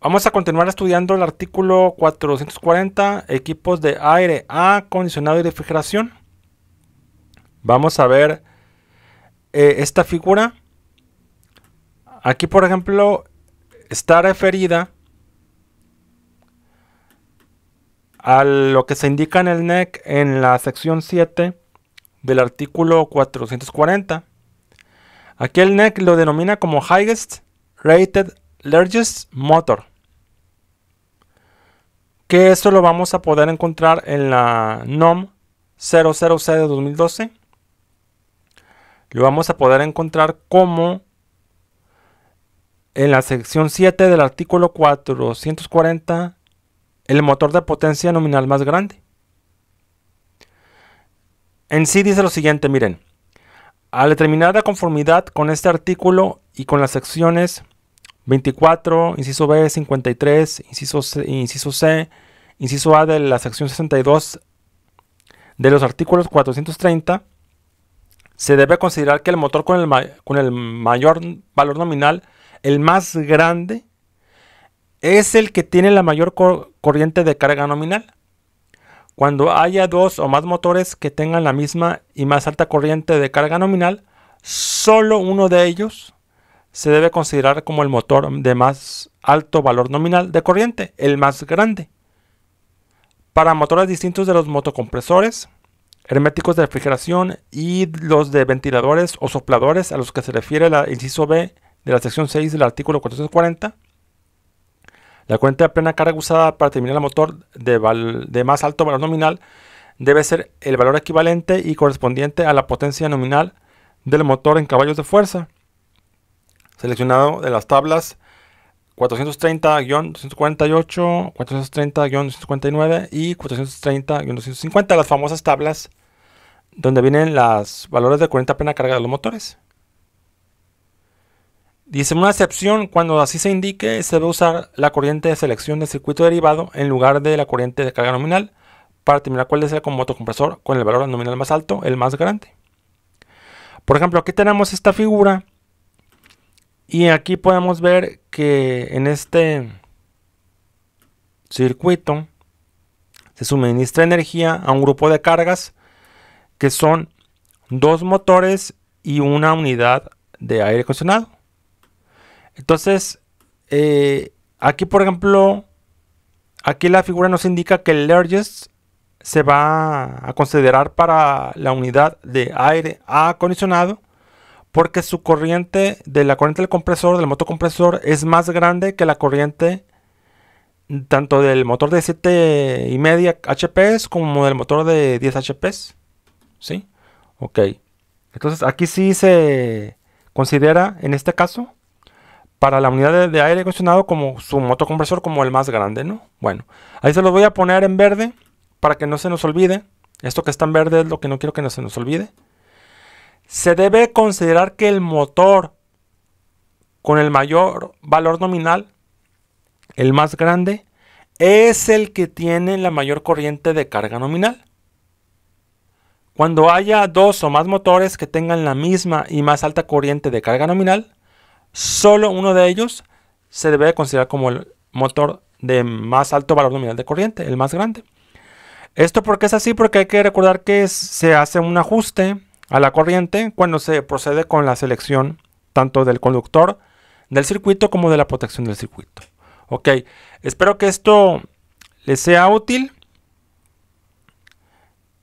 Vamos a continuar estudiando el artículo 440, equipos de aire, acondicionado y refrigeración. Vamos a ver eh, esta figura. Aquí, por ejemplo, está referida a lo que se indica en el NEC en la sección 7 del artículo 440. Aquí el NEC lo denomina como Highest Rated largest motor. Que esto lo vamos a poder encontrar en la NOM 00C de 2012. Lo vamos a poder encontrar como en la sección 7 del artículo 440 el motor de potencia nominal más grande. En sí dice lo siguiente, miren, al determinar la conformidad con este artículo y con las secciones 24, inciso B, 53, inciso C, inciso C, inciso A de la sección 62 de los artículos 430, se debe considerar que el motor con el, con el mayor valor nominal, el más grande, es el que tiene la mayor corriente de carga nominal. Cuando haya dos o más motores que tengan la misma y más alta corriente de carga nominal, solo uno de ellos se debe considerar como el motor de más alto valor nominal de corriente, el más grande. Para motores distintos de los motocompresores, herméticos de refrigeración y los de ventiladores o sopladores a los que se refiere el inciso B de la sección 6 del artículo 440, la corriente de plena carga usada para terminar el motor de, de más alto valor nominal debe ser el valor equivalente y correspondiente a la potencia nominal del motor en caballos de fuerza seleccionado de las tablas 430-248, 430-259 y 430-250, las famosas tablas donde vienen los valores de 40 plena carga de los motores. Dice una excepción cuando así se indique se debe usar la corriente de selección de circuito derivado en lugar de la corriente de carga nominal para determinar cuál es el motocompresor con el valor nominal más alto, el más grande. Por ejemplo, aquí tenemos esta figura y aquí podemos ver que en este circuito se suministra energía a un grupo de cargas que son dos motores y una unidad de aire acondicionado. Entonces, eh, aquí por ejemplo, aquí la figura nos indica que el largest se va a considerar para la unidad de aire acondicionado porque su corriente de la corriente del compresor, del motocompresor, es más grande que la corriente mm, tanto del motor de 7,5 HP como del motor de 10 HP. ¿Sí? Ok. Entonces aquí sí se considera en este caso para la unidad de, aire acondicionado como su motocompresor como el más grande, ¿no? Bueno, ahí se los voy a poner en verde para que no se nos olvide. Esto que está en verde es lo que no quiero que no se nos olvide se debe considerar que el motor con el mayor valor nominal, el más grande, es el que tiene la mayor corriente de carga nominal. Cuando haya dos o más motores que tengan la misma y más alta corriente de carga nominal, solo uno de ellos se debe considerar como el motor de más alto valor nominal de corriente, el más grande. Esto porque es así, porque hay que recordar que se hace un ajuste a la corriente cuando se procede con la selección tanto del conductor del circuito como de la protección del circuito. Ok, espero que esto les sea útil.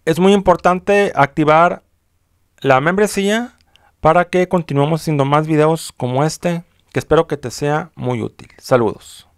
Es muy importante activar la membresía para que continuemos haciendo más videos como este, que espero que te sea muy útil. Saludos.